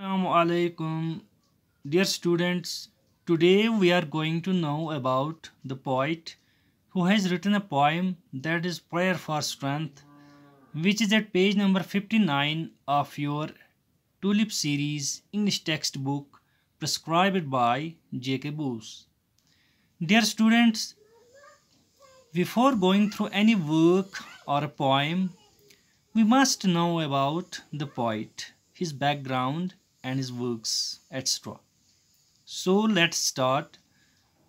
Assalamualaikum. Dear students, today we are going to know about the poet who has written a poem that is Prayer for Strength, which is at page number 59 of your Tulip Series English textbook prescribed by J.K. Bose. Dear students, before going through any work or a poem, we must know about the poet, his background, and his works, etc. So let's start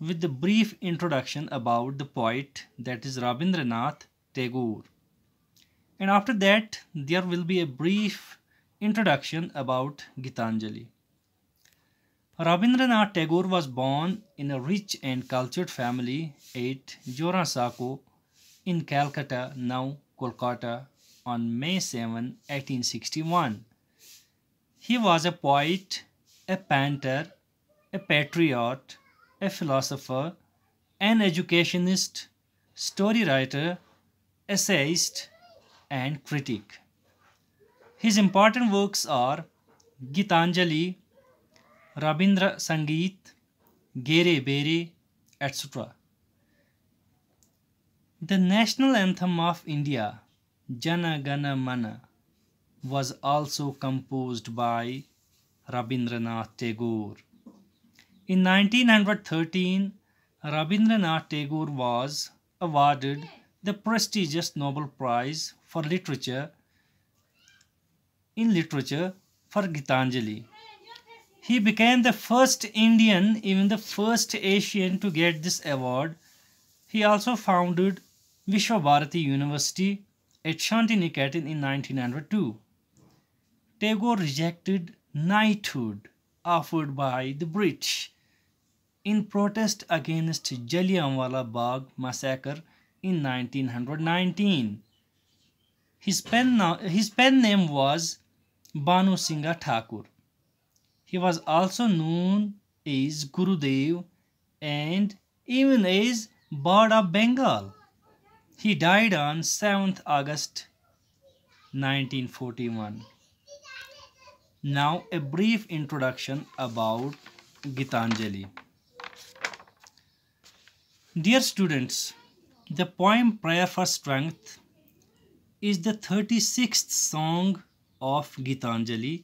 with the brief introduction about the poet that is Rabindranath Tagore. And after that, there will be a brief introduction about Gitanjali. Rabindranath Tagore was born in a rich and cultured family at Jorasako in Calcutta, now Kolkata, on May 7, 1861. He was a poet, a painter, a patriot, a philosopher, an educationist, story writer, essayist, and critic. His important works are Gitanjali, Rabindra Sangeet, Gere Bere, etc. The national anthem of India, Jana Gana Mana, was also composed by Rabindranath Tagore. In 1913, Rabindranath Tagore was awarded the prestigious Nobel Prize for Literature in Literature for Gitanjali. He became the first Indian, even the first Asian to get this award. He also founded Vishwabharati University at Shantiniketan in 1902. Tagore rejected knighthood offered by the British in protest against Jallianwala Bagh massacre in 1919. His pen, his pen name was Banu Singha Thakur. He was also known as Gurudev and even as Bard of Bengal. He died on 7th August 1941. Now a brief introduction about Gitanjali. Dear students, the poem Prayer for Strength is the 36th song of Gitanjali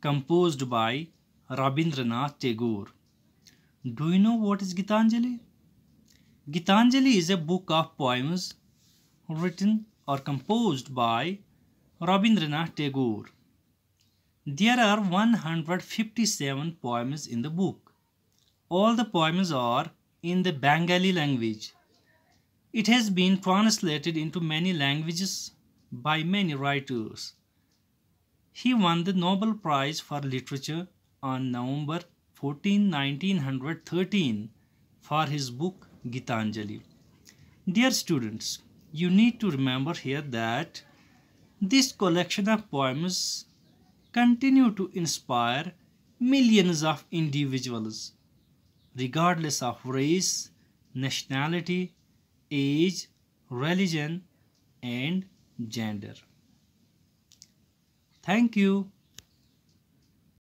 composed by Rabindranath Tagore. Do you know what is Gitanjali? Gitanjali is a book of poems written or composed by Rabindranath Tagore there are 157 poems in the book. All the poems are in the Bengali language. It has been translated into many languages by many writers. He won the Nobel Prize for Literature on November 14, 1913 for his book Gitanjali. Dear students, you need to remember here that this collection of poems continue to inspire millions of individuals, regardless of race, nationality, age, religion, and gender. Thank you.